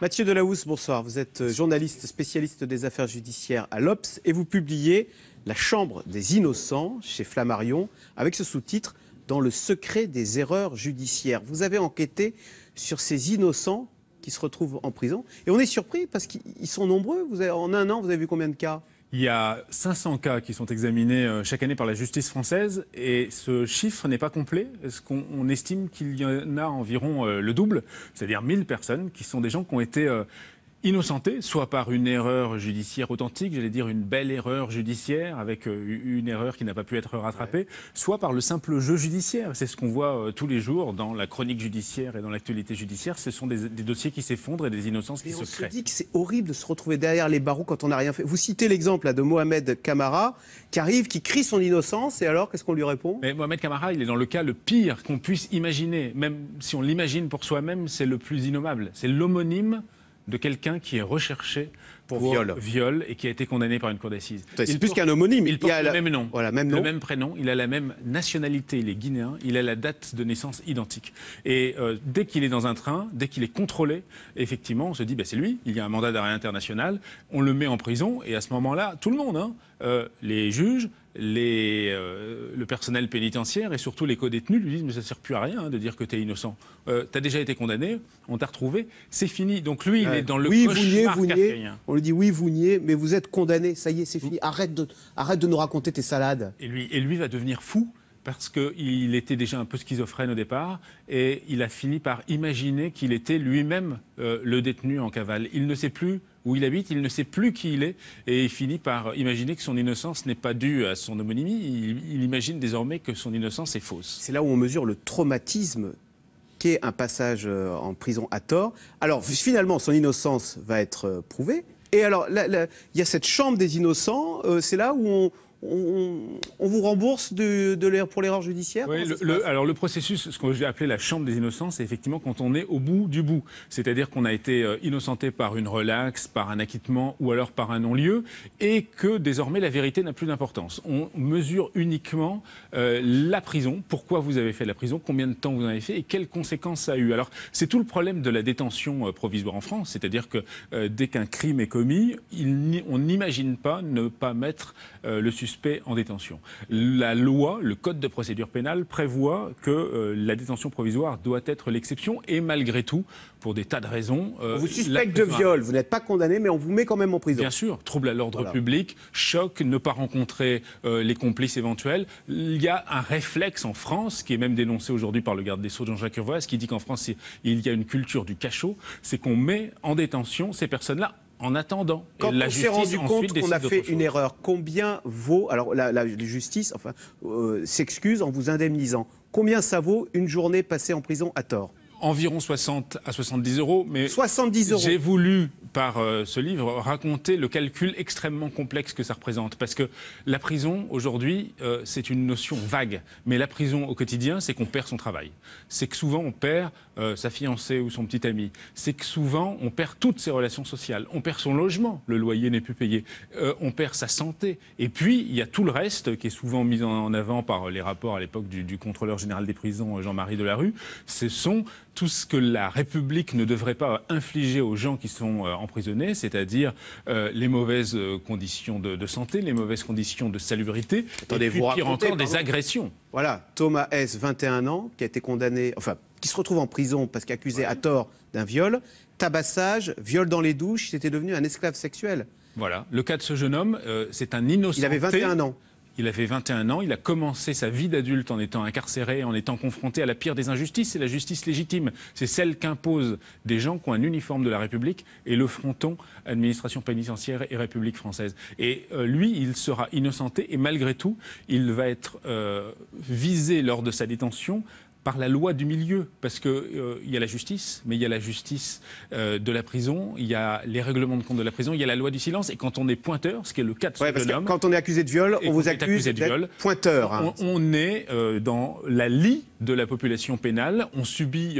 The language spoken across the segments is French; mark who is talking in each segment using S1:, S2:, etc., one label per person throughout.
S1: Mathieu Delahousse, bonsoir. Vous êtes euh, journaliste spécialiste des affaires judiciaires à l'ops et vous publiez La Chambre des innocents chez Flammarion avec ce sous-titre Dans le secret des erreurs judiciaires. Vous avez enquêté sur ces innocents qui se retrouvent en prison et on est surpris parce qu'ils sont nombreux. Vous en un an, vous avez vu combien de cas
S2: il y a 500 cas qui sont examinés euh, chaque année par la justice française et ce chiffre n'est pas complet. Est-ce qu'on estime qu'il y en a environ euh, le double, c'est-à-dire 1000 personnes qui sont des gens qui ont été euh, innocenté, soit par une erreur judiciaire authentique, j'allais dire une belle erreur judiciaire avec euh, une erreur qui n'a pas pu être rattrapée, soit par le simple jeu judiciaire. C'est ce qu'on voit euh, tous les jours dans la chronique judiciaire et dans l'actualité judiciaire. Ce
S1: sont des, dossiers qui s'effondrent et des innocences qui se, créent. On se dit que c'est horrible de se retrouver derrière les barreaux quand on n'a rien fait. Vous citez l'exemple de Mohamed Camara qui arrive, qui crie son innocence et alors qu'est-ce qu'on lui répond
S2: Mohamed Camara, il est dans le cas le pire qu'on puisse imaginer. Même si on l'imagine pour soi-même, c'est le plus innommable. C'est l'homonyme de quelqu'un qui est recherché pour, viol. et qui a été condamné par une cour d'assises. C'est plus qu'un homonyme. Il, porte a le même
S1: nom, voilà, même nom, le même
S2: prénom, il a la même nationalité, il est guinéen, il a la date de naissance identique. Et euh, dès qu'il est dans un train, dès qu'il est contrôlé, effectivement, on se dit, bah, c'est lui, il y a un mandat d'arrêt international, on le met en prison, et à ce moment-là, tout le monde, hein, euh, les juges, les, euh, le personnel pénitentiaire et surtout les co-détenus, co-détenus lui disent mais ça ne sert plus à rien hein, de dire que tu es innocent. tu as déjà été condamné, on t'a retrouvé, c'est fini. Donc lui, il est dans le oui, vous niez, vous niez
S1: dit oui, vous niez, mais vous êtes condamné, ça y est, c'est fini, arrête de, arrête de nous raconter tes salades.
S2: Et lui, et lui va devenir fou parce qu'il était déjà un peu schizophrène au départ, et il a fini par imaginer qu'il était lui-même euh, le détenu en cavale. Il ne sait plus où il habite, il ne sait plus qui il est, et il finit par imaginer que son innocence n'est pas due à son homonymie, il, il imagine désormais que son
S1: innocence est fausse. C'est là où on mesure le traumatisme qu'est un passage euh, en prison à tort. Alors finalement, son innocence va être euh, prouvée, et alors, il y a cette chambre des innocents, euh, c'est là où on, on, vous rembourse de, de pour l'erreur judiciaire oui,
S2: Alors le processus, ce qu'on j'ai appelé la chambre des innocents, c'est effectivement quand on est au bout du bout. C'est-à-dire qu'on a été euh, innocenté par une relaxe, par un acquittement ou alors par un non-lieu et que désormais la vérité n'a plus d'importance. On mesure uniquement euh, la prison, pourquoi vous avez fait la prison, combien de temps vous en avez fait et quelles conséquences ça a eu. Alors c'est tout le problème de la détention euh, provisoire en France, c'est-à-dire que dès qu'un crime est commis, il, on n'imagine pas ne pas mettre le suspect en détention. La loi, le code de procédure pénale prévoit que euh, la détention provisoire doit être l'exception et malgré tout, pour des tas de raisons. Euh, on vous suspecte de viol, vous
S1: n'êtes pas condamné, mais on vous met quand même en prison. Bien sûr,
S2: trouble à l'ordre public, choc, ne pas rencontrer euh, les complices éventuels. Il y a un réflexe en France qui est même dénoncé aujourd'hui par le garde des Sceaux Jean-Jacques Urvoas qui dit qu'en France il y a une culture du cachot, c'est qu'on met en détention ces personnes-là en attendant. Quand la on s'est rendu compte qu'on a fait
S1: une erreur, combien vaut, alors la, justice enfin, euh, s'excuse en vous indemnisant, combien ça vaut une journée passée en prison à tort
S2: environ 60 à 70 euros. Mais 70 euros. J'ai voulu, par euh, ce livre, raconter le calcul extrêmement complexe que ça représente. Parce que la prison, aujourd'hui, euh, c'est une notion vague. Mais la prison au quotidien, c'est qu'on perd son travail. C'est que souvent, on perd euh, sa fiancée ou son petit ami. C'est que souvent, on perd toutes ses relations sociales. On perd son logement, le loyer n'est plus payé. on perd sa santé. Et puis, il y a tout le reste qui est souvent mis en avant par les rapports à l'époque du, du contrôleur général des prisons, Jean-Marie Delarue. Ce sont tout ce que la République ne devrait pas infliger aux gens qui sont euh, emprisonnés, c'est-à-dire euh, les mauvaises euh,
S1: conditions de, santé, les mauvaises conditions de salubrité, et puis, pire encore, des agressions. Voilà, Thomas S., 21 ans, qui a été condamné, enfin, qui se retrouve en prison parce qu'accusé à tort d'un viol, tabassage, viol dans les douches, Il était devenu un esclave sexuel.
S2: Voilà, le cas de ce jeune homme, c'est un innocent. Il avait 21 ans. Il avait 21 ans, il a commencé sa vie d'adulte en étant incarcéré, en étant confronté à la pire des injustices, c'est la justice légitime. C'est celle qu'imposent des gens qui ont un uniforme de la République et le fronton administration pénitentiaire et République française. Et euh, lui, il sera innocenté et malgré tout, il va être euh, visé lors de sa détention par la loi du milieu, parce qu'il euh, y a la justice, mais il y a la justice euh, de la prison, il y a les règlements de compte de la prison, il y a la loi du silence, et quand on est pointeur,
S1: ce qui est le cas de ce parce Quand on est accusé de viol, on vous accuse d'être pointeur. On, est
S2: hein. euh, dans la lie de la population pénale, on subit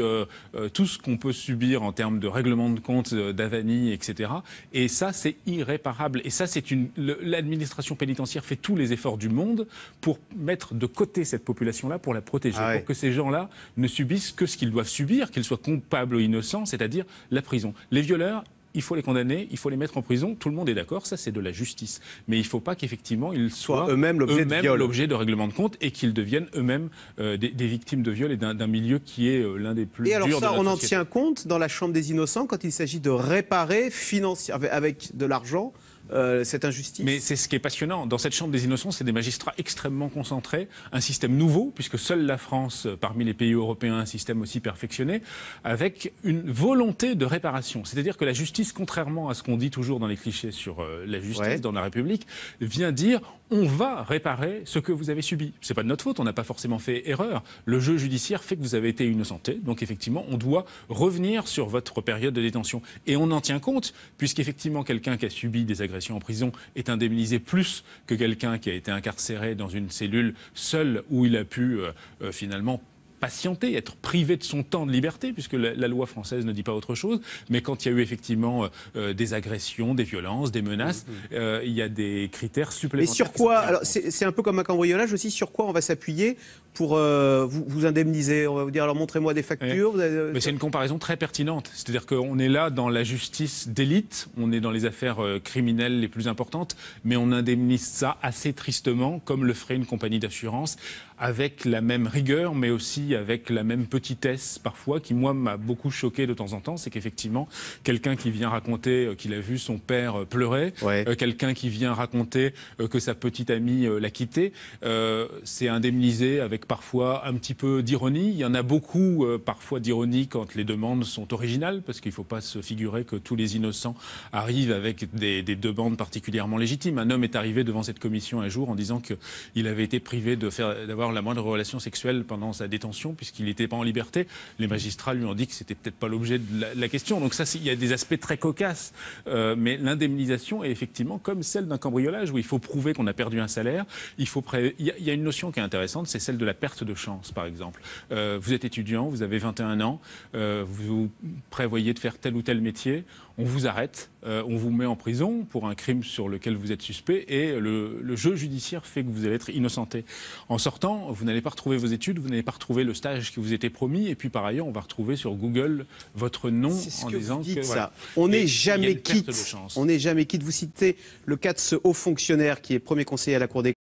S2: tout ce qu'on peut subir en termes de règlements de compte, d'avanie, etc. Et ça, c'est irréparable. Et ça, c'est une... L'administration pénitentiaire fait tous les efforts du monde pour mettre de côté cette population-là, pour la protéger, ah pour que ces gens ne subissent que ce qu'ils doivent subir, qu'ils soient coupables ou innocents, c'est-à-dire la prison. Les violeurs, il faut les condamner, il faut les mettre en prison, tout le monde est d'accord, ça c'est de la justice. Mais il ne faut pas qu'effectivement ils soient eux-mêmes l'objet de, règlement règlements de compte et qu'ils deviennent eux-mêmes euh, des, victimes de viol et d'un milieu qui est euh, l'un des plus... Et alors ça, on en tient
S1: compte dans la Chambre des innocents quand il s'agit de réparer financièrement, avec de l'argent euh, cette injustice.
S2: Mais c'est ce qui est passionnant. Dans cette Chambre des innocents, c'est des magistrats extrêmement concentrés, un système nouveau, puisque seule la France, parmi les pays européens, a un système aussi perfectionné, avec une volonté de réparation. C'est-à-dire que la justice, contrairement à ce qu'on dit toujours dans les clichés sur euh, la justice dans la République, vient dire on va réparer ce que vous avez subi. C'est pas de notre faute, on n'a pas forcément fait erreur. Le jeu judiciaire fait que vous avez été innocenté, donc effectivement, on doit revenir sur votre période de détention. Et on en tient compte, puisqu'effectivement, quelqu'un qui a subi des agressions en prison est indemnisé plus que quelqu'un qui a été incarcéré dans une cellule seule où il a pu euh, euh, finalement patienter, être privé de son temps de liberté, puisque la, loi française ne dit pas autre chose. Mais quand il y a eu effectivement euh, euh, des agressions, des violences, des menaces, mmh, mmh. Euh, il y a des critères supplémentaires. Mais sur
S1: quoi Alors c'est un peu comme un cambriolage aussi. Sur quoi on va s'appuyer pour vous, indemniser On va vous dire alors montrez-moi des factures. Mais c'est une comparaison très pertinente.
S2: C'est-à-dire qu'on est là dans la justice d'élite, on est dans les affaires criminelles les plus importantes, mais on indemnise ça assez tristement, comme le ferait une compagnie d'assurance avec la même rigueur, mais aussi avec la même petitesse parfois, qui moi m'a beaucoup choqué de temps en temps, c'est qu'effectivement, quelqu'un qui vient raconter euh, qu'il a vu son père euh, pleurer, euh, quelqu'un qui vient raconter que sa petite amie l'a quitté, c'est indemnisé avec parfois un petit peu d'ironie. Il y en a beaucoup parfois d'ironie quand les demandes sont originales, parce qu'il ne faut pas se figurer que tous les innocents arrivent avec des, des demandes particulièrement légitimes. Un homme est arrivé devant cette commission un jour en disant qu'il avait été privé d'avoir la moindre relation sexuelle pendant sa détention, puisqu'il n'était pas en liberté. Les magistrats lui ont dit que c'était peut-être pas l'objet de la, question. Donc ça, il y a des aspects très cocasses. Euh, mais l'indemnisation est effectivement comme celle d'un cambriolage, où il faut prouver qu'on a perdu un salaire. Il faut il, y a, une notion qui est intéressante, c'est celle de la perte de chance, par exemple. Euh, vous êtes étudiant, vous avez 21 ans, euh, vous prévoyez de faire tel ou tel métier, on vous arrête, on vous met en prison pour un crime sur lequel vous êtes suspect, et le jeu judiciaire fait que vous allez être innocenté. En sortant, vous n'allez pas retrouver vos études, vous n'allez pas retrouver le stage qui vous était promis, et puis par ailleurs, on va retrouver sur Google votre nom en disant que, On n'est jamais quitte. On
S1: n'est jamais quitte. Vous citez le cas de ce haut fonctionnaire qui est premier conseiller à la Cour des